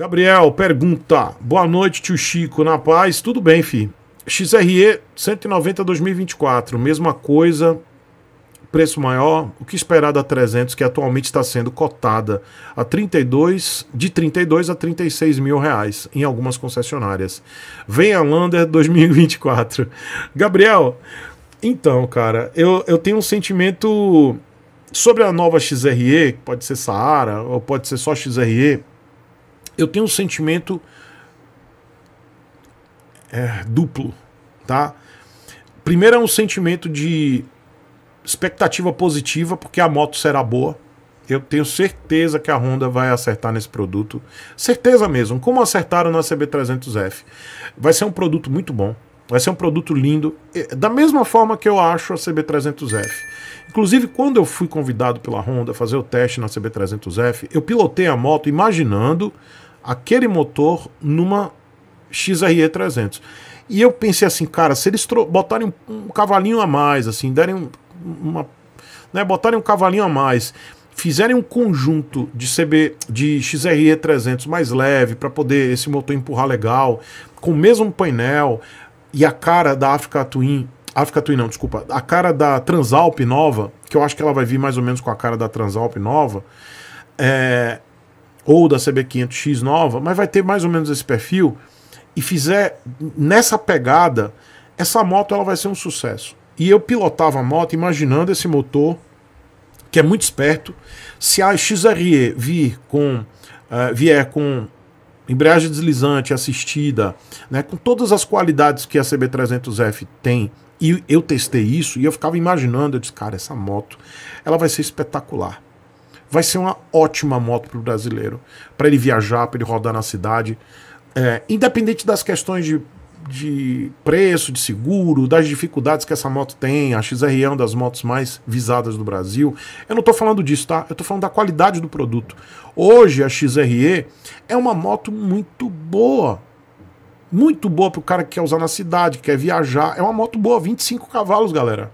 Gabriel pergunta: Boa noite, tio Chico. Na paz, tudo bem, fi? XRE 190 2024, mesma coisa, preço maior. O que esperar da 300 que atualmente está sendo cotada a 32 de 32 a 36 mil reais em algumas concessionárias. Vem a Lander 2024. Gabriel, então, cara, eu, eu tenho um sentimento sobre a nova XRE, pode ser Saara ou pode ser só XRE eu tenho um sentimento é, duplo, tá? Primeiro é um sentimento de expectativa positiva, porque a moto será boa. Eu tenho certeza que a Honda vai acertar nesse produto. Certeza mesmo, como acertaram na CB300F. Vai ser um produto muito bom, vai ser um produto lindo. É, da mesma forma que eu acho a CB300F. Inclusive, quando eu fui convidado pela Honda a fazer o teste na CB300F, eu pilotei a moto imaginando aquele motor numa XRE300. E eu pensei assim, cara, se eles botarem um, cavalinho a mais, assim, derem um, uma. Né, botarem um cavalinho a mais, fizerem um conjunto de CB de XRE 300 mais leve para poder esse motor empurrar legal, com o mesmo painel e a cara da Africa Twin África Twin não, desculpa. A cara da Transalp nova, que eu acho que ela vai vir mais ou menos com a cara da Transalp nova, é, ou da CB500X nova, mas vai ter mais ou menos esse perfil. E fizer nessa pegada, essa moto ela vai ser um sucesso. E eu pilotava a moto imaginando esse motor, que é muito esperto. Se a XRE vir com, uh, vier com embreagem deslizante, assistida, né, com todas as qualidades que a CB300F tem, e eu testei isso e eu ficava imaginando, eu disse, cara, essa moto, ela vai ser espetacular. Vai ser uma ótima moto para o brasileiro, para ele viajar, para ele rodar na cidade, é, independente das questões de de preço, de seguro, das dificuldades que essa moto tem, a XRE é uma das motos mais visadas do Brasil. Eu não estou falando disso, tá? Eu estou falando da qualidade do produto. Hoje a XRE é uma moto muito boa. Muito boa para o cara que quer usar na cidade, quer viajar. É uma moto boa, 25 cavalos, galera.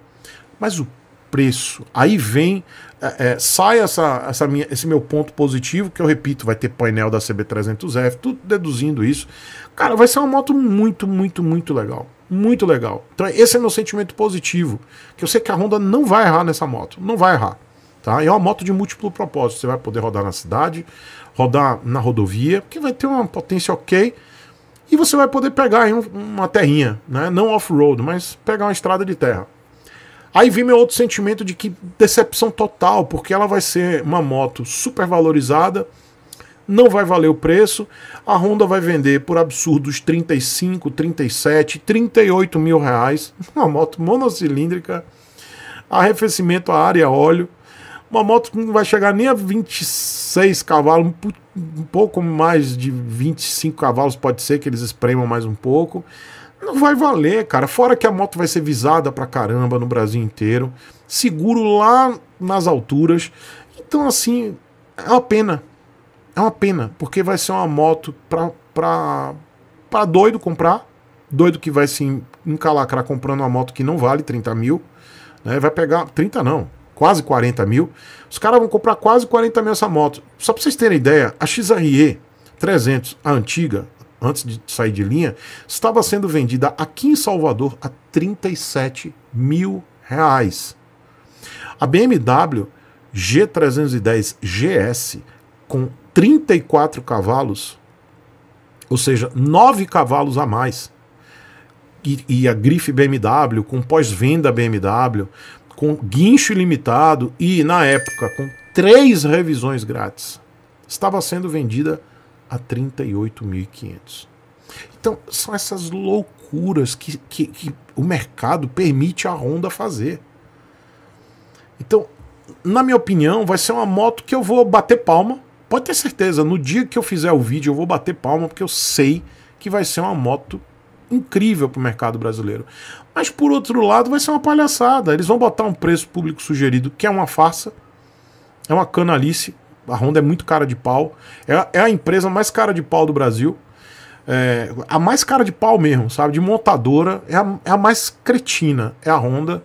Mas o preço, aí vem é, é, sai essa, essa minha, esse meu ponto positivo, que eu repito, vai ter painel da CB300F, tudo deduzindo isso. Cara, vai ser uma moto muito, muito, muito legal. Muito legal. Então, esse é meu sentimento positivo. Que eu sei que a Honda não vai errar nessa moto. Não vai errar. Tá? E é uma moto de múltiplo propósito. Você vai poder rodar na cidade, rodar na rodovia, que vai ter uma potência ok. E você vai poder pegar aí uma terrinha, né? não off-road, mas pegar uma estrada de terra. Aí vem meu outro sentimento de que decepção total, porque ela vai ser uma moto super valorizada, não vai valer o preço, a Honda vai vender por absurdos 35, 37, 38 mil reais, uma moto monocilíndrica, arrefecimento a área óleo, uma moto que não vai chegar nem a 26 cavalos, um pouco mais de 25 cavalos pode ser que eles espremam mais um pouco, não vai valer, cara. Fora que a moto vai ser visada pra caramba no Brasil inteiro. Seguro lá nas alturas. Então, assim, é uma pena. É uma pena, porque vai ser uma moto pra, pra, pra doido comprar. Doido que vai se encalacrar comprando uma moto que não vale 30 mil. Né? Vai pegar. 30 não, quase 40 mil. Os caras vão comprar quase 40 mil essa moto. Só pra vocês terem ideia, a XRE 300, a antiga, antes de sair de linha, estava sendo vendida aqui em Salvador a 37 mil reais. A BMW G310 GS com 34 cavalos, ou seja, 9 cavalos a mais, e, e a grife BMW com pós-venda BMW, com guincho ilimitado e, na época, com três revisões grátis, estava sendo vendida a 38.500. Então, são essas loucuras que, que, que, o mercado permite a Honda fazer. Então, na minha opinião, vai ser uma moto que eu vou bater palma. Pode ter certeza, no dia que eu fizer o vídeo, eu vou bater palma, porque eu sei que vai ser uma moto incrível para o mercado brasileiro. Mas, por outro lado, vai ser uma palhaçada. Eles vão botar um preço público sugerido, que é uma farsa, é uma canalice a Honda é muito cara de pau. É, é a empresa mais cara de pau do Brasil. É, a mais cara de pau mesmo, sabe? De montadora. É a, é a mais cretina. É a Honda.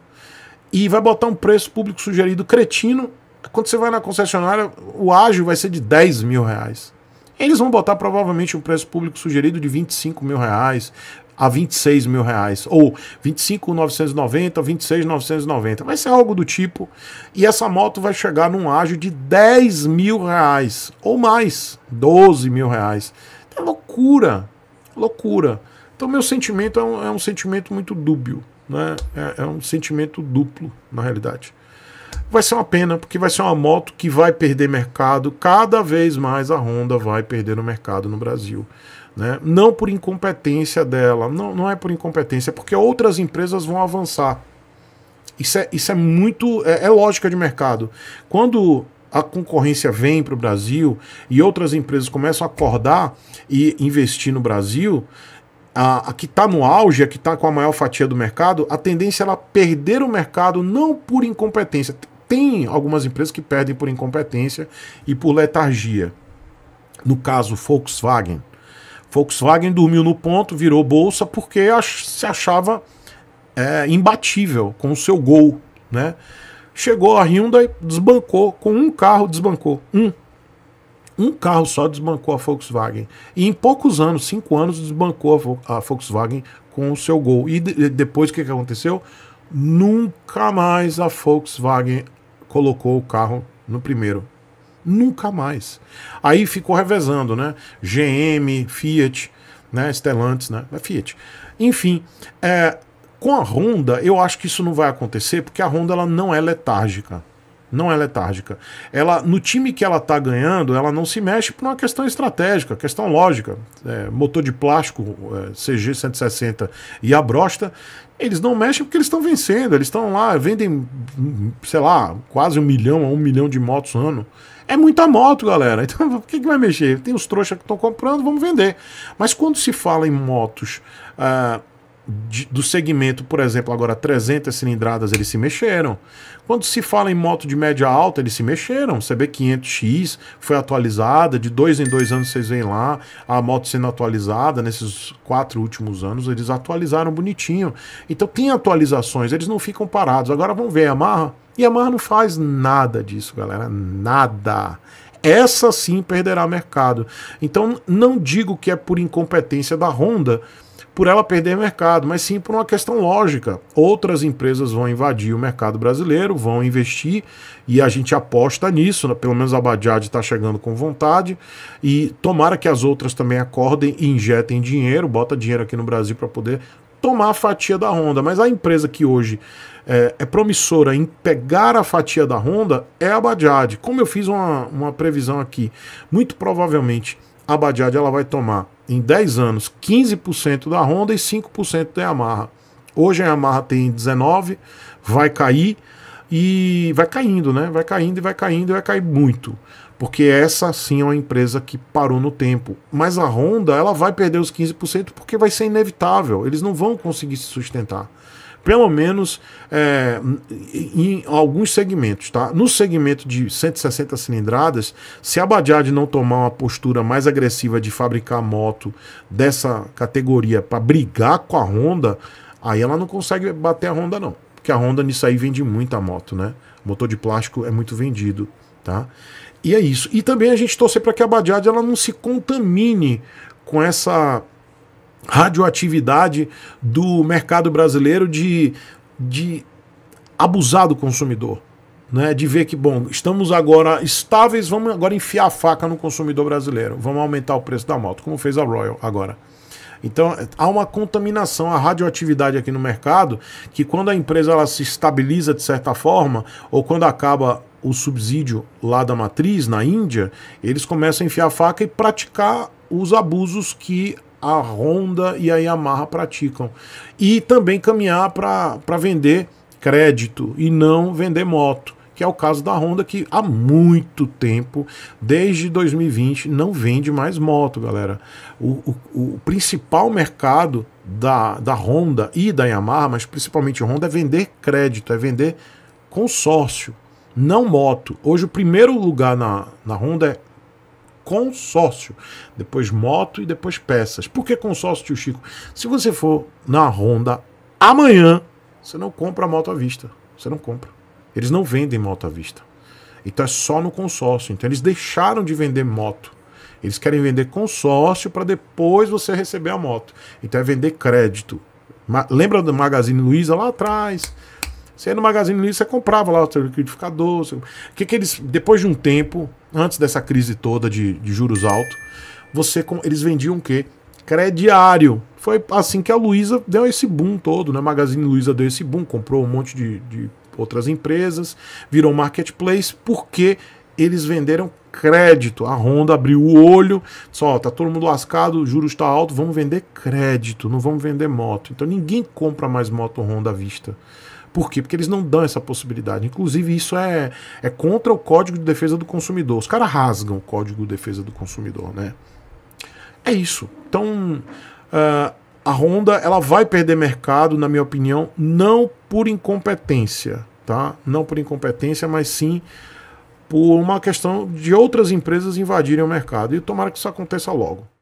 E vai botar um preço público sugerido cretino. Quando você vai na concessionária, o ágio vai ser de 10 mil reais. Eles vão botar provavelmente um preço público sugerido de 25 mil reais, a 26 mil reais, ou 25,990, 26,990, vai ser algo do tipo, e essa moto vai chegar num ágio de 10 mil reais, ou mais, 12 mil reais. É loucura, loucura. Então meu sentimento é um, é um sentimento muito dúbio, né? É, é um sentimento duplo, na realidade vai ser uma pena, porque vai ser uma moto que vai perder mercado. Cada vez mais a Honda vai perder o mercado no Brasil. Né? Não por incompetência dela, não, não é por incompetência, é porque outras empresas vão avançar. Isso é, isso é muito. É, é lógica de mercado. Quando a concorrência vem para o Brasil e outras empresas começam a acordar e investir no Brasil, a, a que está no auge, a que está com a maior fatia do mercado, a tendência é ela perder o mercado não por incompetência. Tem algumas empresas que perdem por incompetência e por letargia. No caso, Volkswagen. Volkswagen dormiu no ponto, virou bolsa porque se achava é, imbatível com o seu gol, né? Chegou a Hyundai, desbancou, com um carro desbancou, um. Um carro só desbancou a Volkswagen. E em poucos anos, cinco anos, desbancou a Volkswagen com o seu gol. E de depois o que, que aconteceu? Nunca mais a Volkswagen colocou o carro no primeiro Nunca mais. Aí ficou revezando, né? GM, Fiat, né? Stellantis, né? É Fiat. Enfim, é, com a Honda, eu acho que isso não vai acontecer, porque a Honda ela não é letárgica. Não é letárgica. Ela, no time que ela está ganhando, ela não se mexe por uma questão estratégica, questão lógica. É, motor de plástico é, CG 160 e a brosta, eles não mexem porque eles estão vencendo. Eles estão lá, vendem, sei lá, quase um milhão a um milhão de motos ano. É muita moto, galera. Então, por que, que vai mexer? Tem os trouxas que estão comprando, vamos vender. Mas quando se fala em motos. Uh, de, do segmento, por exemplo, agora 300 cilindradas, eles se mexeram. Quando se fala em moto de média alta, eles se mexeram. CB500X foi atualizada, de dois em dois anos vocês veem lá a moto sendo atualizada, nesses quatro últimos anos eles atualizaram bonitinho. Então tem atualizações, eles não ficam parados. Agora vamos ver a Yamaha. Yamaha não faz nada disso, galera, nada essa sim perderá mercado. Então não digo que é por incompetência da Honda, por ela perder mercado, mas sim por uma questão lógica. Outras empresas vão invadir o mercado brasileiro, vão investir e a gente aposta nisso. Né? Pelo menos a Bajaj está chegando com vontade e tomara que as outras também acordem e injetem dinheiro, bota dinheiro aqui no Brasil para poder tomar a fatia da Honda. Mas a empresa que hoje é, é, promissora em pegar a fatia da Honda é a Bajaj. Como eu fiz uma, uma previsão aqui, muito provavelmente a Bajaj ela vai tomar em 10 anos 15% da Honda e 5% da Yamaha. Hoje a Yamaha tem 19, vai cair e vai caindo, né? Vai caindo e vai caindo e vai cair muito. Porque essa sim é uma empresa que parou no tempo. Mas a Honda, ela vai perder os 15% porque vai ser inevitável. Eles não vão conseguir se sustentar pelo menos é, em, alguns segmentos. Tá? No segmento de 160 cilindradas, se a Bajaj não tomar uma postura mais agressiva de fabricar moto dessa categoria para brigar com a Honda, aí ela não consegue bater a Honda, não. Porque a Honda nisso aí vende muita moto, né? Motor de plástico é muito vendido, tá? E é isso. E também a gente torcer para que a Bajaj ela não se contamine com essa radioatividade do mercado brasileiro de, de abusar do consumidor. Né, de ver que, bom, estamos agora estáveis, vamos agora enfiar a faca no consumidor brasileiro, vamos aumentar o preço da moto, como fez a Royal agora. Então há uma contaminação, a radioatividade aqui no mercado, que quando a empresa ela se estabiliza de certa forma, ou quando acaba o subsídio lá da matriz, na Índia, eles começam a enfiar a faca e praticar os abusos que a Honda e a Yamaha praticam. E também caminhar para vender crédito e não vender moto, que é o caso da Honda, que há muito tempo, desde 2020, não vende mais moto, galera. O, o, o principal mercado da, da Honda e da Yamaha, mas principalmente Honda, é vender crédito, é vender consórcio, não moto. Hoje o primeiro lugar na, na Honda é consórcio, depois moto e depois peças. Por que consórcio, tio Chico? Se você for na Honda amanhã, você não compra moto à vista. Você não compra. Eles não vendem moto à vista. Então é só no consórcio. Então eles deixaram de vender moto. Eles querem vender consórcio para depois você receber a moto. Então é vender crédito. Ma lembra do Magazine Luiza lá atrás? Você ia no Magazine Luiza, você comprava lá o seu liquidificador. Seu... O que, que eles, depois de um tempo, antes dessa crise toda de, de juros altos, você eles vendiam o quê? Crediário. Foi assim que a Luiza deu esse boom todo, né? Magazine Luiza deu esse boom, comprou um monte de, de outras empresas, virou marketplace, porque eles venderam crédito. A Honda abriu o olho, só tá todo mundo lascado, o juros está alto, vamos vender crédito, não vamos vender moto. Então ninguém compra mais moto Honda à vista. Por quê? Porque eles não dão essa possibilidade. Inclusive, isso é, é contra o Código de Defesa do Consumidor. Os caras rasgam o Código de Defesa do Consumidor, né? É isso. Então, uh, a Honda ela vai perder mercado, na minha opinião, não por incompetência, tá? Não por incompetência, mas sim por uma questão de outras empresas invadirem o mercado. E tomara que isso aconteça logo.